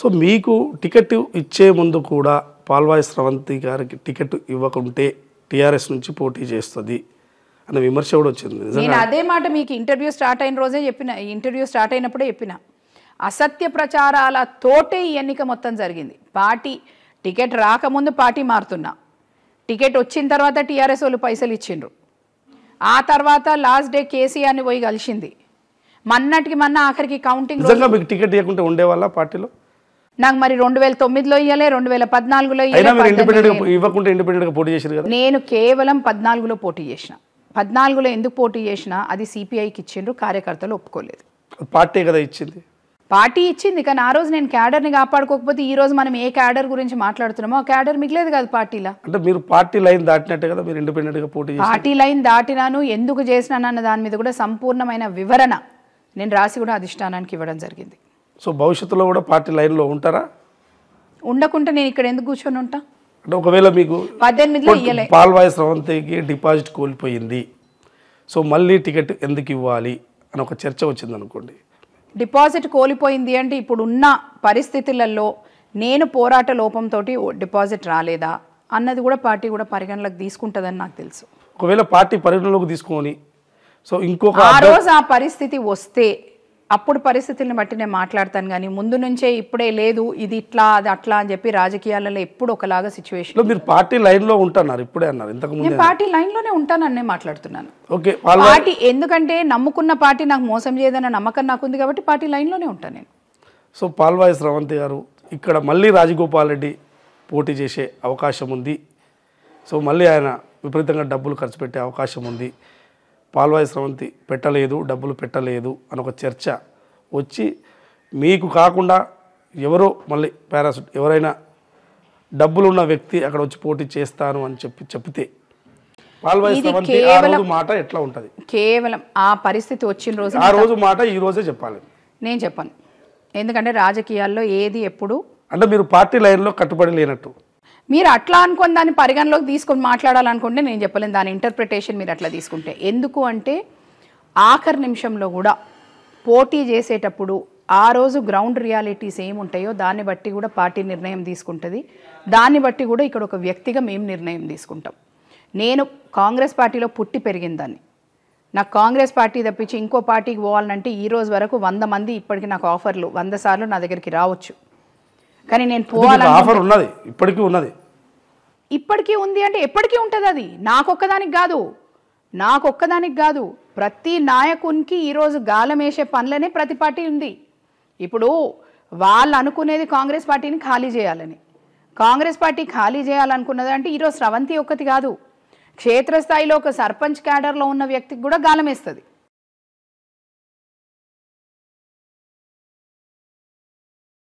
so మీకు ticket ఇచ్చే ముందు కూడా పాల్వాయ్ స్రవంతి గారికి టికెట్ ఇవ్వకుంటే టిఆర్ఎస్ నుంచి పోటీ చేస్తుంది అన్న విమర్శ కూడా వచ్చింది నేను అదే మాట మీకు ఇంటర్వ్యూ స్టార్ట్ అయిన రోజే చెప్పిన ఇంటర్వ్యూ స్టార్ట్ అయినప్పుడే చెప్పిన అసత్య ప్రచారాల తోటే ఈ ఎన్నిక మొత్తం జరిగింది పార్టీ టికెట్ రాకముందు పార్టీ మారుతున్నా టికెట్ వచ్చిన తర్వాత టీఆర్ఎస్ వాళ్ళు పైసలు ఇచ్చిండ్రు ఆ తర్వాత లాస్ట్ డే కేసీఆర్ని పోయి కలిసింది మన్నటికి మన్న ఆఖరికి కౌంటింగ్ మీకు టికెట్ ఇవ్వకుంటే ఉండేవాళ్ళ పార్టీలో నాకు మరి రెండు వేల తొమ్మిదిలో ఇయ్యలే రెండు వేల పద్నాలుగులో ఇవ్వకుండా పోటీ చేశారు నేను కేవలం పద్నాలుగులో పోటీ చేసిన పద్నాలుగులో ఎందుకు పోటీ చేసినా అది సిపిఐకి ఇచ్చిండ్రు కార్యకర్తలు ఒప్పుకోలేదు పార్టీ కదా ఇచ్చింది పార్టీ ఇచ్చింది కానీ ఆ రోజు నేను క్యాడర్ని కాపాడుకోకపోతే ఈ రోజు మనం ఏ క్యాడర్ గురించి మాట్లాడుతున్నామో ఆ క్యాడర్ మిగిలేదు కాదు పార్టీలో అంటే మీరు పార్టీ లైన్ దాటినట్టు కదా మీరు ఇండిపెండెంట్ గా పోటీ పార్టీ లైన్ దాటినాను ఎందుకు చేసినాను అన్న దాని మీద కూడా సంపూర్ణమైన వివరణ నేను రాసి కూడా అధిష్టానానికి ఇవ్వడం జరిగింది సో భవిష్యత్తులో కూడా పార్టీ లైన్లో ఉంటారా ఉండకుంటే నేను ఇక్కడ ఎందుకు కూర్చొని ఉంటా అంటే ఒకవేళ మీకు పాల్వాయి స్రవంతికి డిపాజిట్ కోల్పోయింది సో మళ్ళీ టికెట్ ఎందుకు ఇవ్వాలి అని ఒక చర్చ వచ్చింది అనుకోండి డిపాజిట్ కోల్పోయింది అంటే ఇప్పుడు ఉన్న పరిస్థితులలో నేను పోరాట లోపంతో డిపాజిట్ రాలేదా అన్నది కూడా పార్టీ కూడా పరిగణలోకి తీసుకుంటుందని నాకు తెలుసు ఒకవేళ పార్టీ పరిగణలోకి తీసుకొని సో ఇంకొక ఆ రోజు ఆ పరిస్థితి వస్తే అప్పుడు పరిస్థితులను బట్టి నేను మాట్లాడతాను కానీ ముందు నుంచే ఇప్పుడే లేదు ఇది ఇట్లా అది అట్లా అని చెప్పి రాజకీయాలలో ఎప్పుడు ఒకలాగా సిచ్యువేషన్ మీరు పార్టీ లైన్ లో ఉంటున్నారు ఇప్పుడే అన్నారు ఇంతకు ముందు పార్టీ లైన్ లోనే ఉంటానని మాట్లాడుతున్నాను ఓకే పార్టీ ఎందుకంటే నమ్ముకున్న పార్టీ నాకు మోసం చేయదన్న నమ్మకం నాకు ఉంది కాబట్టి పార్టీ లైన్ లోనే ఉంటాను నేను సో పాల్వాయిస్ రవంత్ గారు ఇక్కడ మళ్ళీ రాజగోపాల్ రెడ్డి పోటీ చేసే అవకాశం ఉంది సో మళ్ళీ ఆయన విపరీతంగా డబ్బులు ఖర్చు పెట్టే అవకాశం ఉంది పాల్వాయి స్రవంతి పెట్టలేదు డబ్బులు పెట్టలేదు అని ఒక చర్చ వచ్చి మీకు కాకుండా ఎవరో మళ్ళీ పారాసూట్ ఎవరైనా డబ్బులున్న వ్యక్తి అక్కడ వచ్చి పోటీ చేస్తాను అని చెప్పి చెప్తే కేవలం మాట ఎట్లా ఉంటుంది కేవలం ఆ పరిస్థితి వచ్చిన రోజు ఆ రోజు మాట ఈ రోజే చెప్పాలి నేను చెప్పాను ఎందుకంటే రాజకీయాల్లో ఏది ఎప్పుడు అంటే మీరు పార్టీ లైన్లో కట్టుబడి లేనట్టు మీరు అట్లా అనుకుని దాన్ని పరిగణలోకి తీసుకొని మాట్లాడాలనుకుంటే నేను చెప్పలేను దాని ఇంటర్ప్రిటేషన్ మీరు అట్లా తీసుకుంటే ఎందుకు అంటే ఆఖరి నిమిషంలో కూడా పోటీ చేసేటప్పుడు ఆ రోజు గ్రౌండ్ రియాలిటీస్ ఏముంటాయో దాన్ని బట్టి కూడా పార్టీ నిర్ణయం తీసుకుంటుంది దాన్ని బట్టి కూడా ఇక్కడ ఒక వ్యక్తిగా మేము నిర్ణయం తీసుకుంటాం నేను కాంగ్రెస్ పార్టీలో పుట్టి పెరిగిందాన్ని నాకు కాంగ్రెస్ పార్టీ తప్పించి ఇంకో పార్టీకి పోవాలంటే ఈ రోజు వరకు వంద మంది ఇప్పటికి నాకు ఆఫర్లు వంద సార్లు నా దగ్గరికి రావచ్చు కానీ నేను పోవాలి ఆఫర్ ఉన్నది ఇప్పటికీ ఉన్నది ఇప్పటికీ ఉంది అంటే ఎప్పటికీ ఉంటుంది అది నాకొక్కదానికి కాదు నాకొక్కదానికి కాదు ప్రతి నాయకునికి ఈరోజు గాలం వేసే పనులనే ప్రతి పార్టీ ఉంది ఇప్పుడు వాళ్ళు అనుకునేది కాంగ్రెస్ పార్టీని ఖాళీ చేయాలని కాంగ్రెస్ పార్టీ ఖాళీ చేయాలనుకున్నది అంటే ఈరోజు స్రవంతి ఒక్కటి కాదు క్షేత్రస్థాయిలో ఒక సర్పంచ్ క్యాడర్లో ఉన్న వ్యక్తికి కూడా గాలం వేస్తుంది